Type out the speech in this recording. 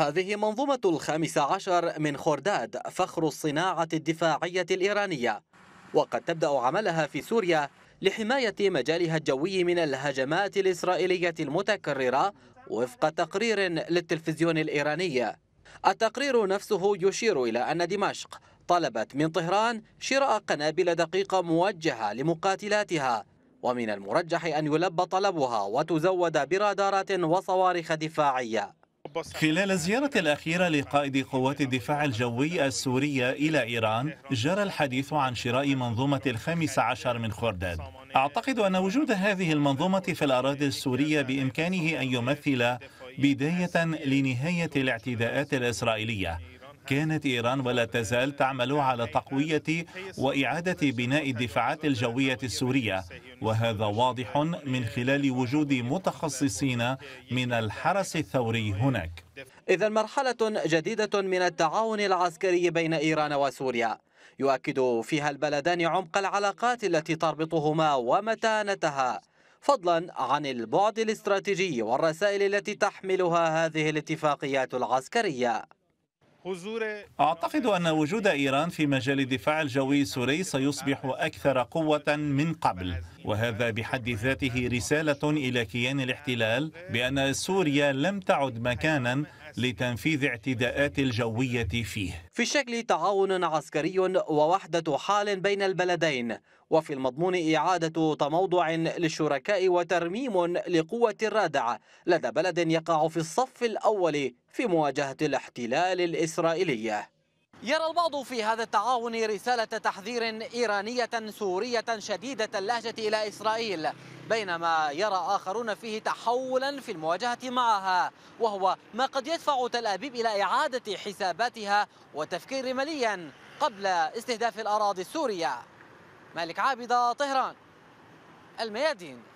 هذه منظومة الخامس عشر من خرداد فخر الصناعة الدفاعية الإيرانية وقد تبدأ عملها في سوريا لحماية مجالها الجوي من الهجمات الإسرائيلية المتكررة وفق تقرير للتلفزيون الإيراني التقرير نفسه يشير إلى أن دمشق طلبت من طهران شراء قنابل دقيقة موجهة لمقاتلاتها ومن المرجح أن يلبى طلبها وتزود برادارات وصواريخ دفاعية خلال الزيارة الأخيرة لقائد قوات الدفاع الجوي السورية إلى إيران جرى الحديث عن شراء منظومة الخامس عشر من خرداد أعتقد أن وجود هذه المنظومة في الأراضي السورية بإمكانه أن يمثل بداية لنهاية الاعتداءات الإسرائيلية كانت إيران ولا تزال تعمل على تقوية وإعادة بناء الدفاعات الجوية السورية وهذا واضح من خلال وجود متخصصين من الحرس الثوري هناك إذا مرحلة جديدة من التعاون العسكري بين إيران وسوريا يؤكد فيها البلدان عمق العلاقات التي تربطهما ومتانتها فضلا عن البعد الاستراتيجي والرسائل التي تحملها هذه الاتفاقيات العسكرية أعتقد أن وجود إيران في مجال الدفاع الجوي السوري سيصبح أكثر قوة من قبل وهذا بحد ذاته رسالة إلى كيان الاحتلال بأن سوريا لم تعد مكانا لتنفيذ اعتداءات الجوية فيه في شكل تعاون عسكري ووحدة حال بين البلدين وفي المضمون إعادة تموضع للشركاء وترميم لقوة الرادع لدى بلد يقع في الصف الأول في مواجهة الاحتلال الإسرائيلي يرى البعض في هذا التعاون رسالة تحذير إيرانية سورية شديدة اللهجة إلى إسرائيل بينما يرى آخرون فيه تحولا في المواجهة معها وهو ما قد يدفع تل أبيب إلى إعادة حساباتها والتفكير مليا قبل استهداف الأراضي السورية مالك عابدة طهران الميادين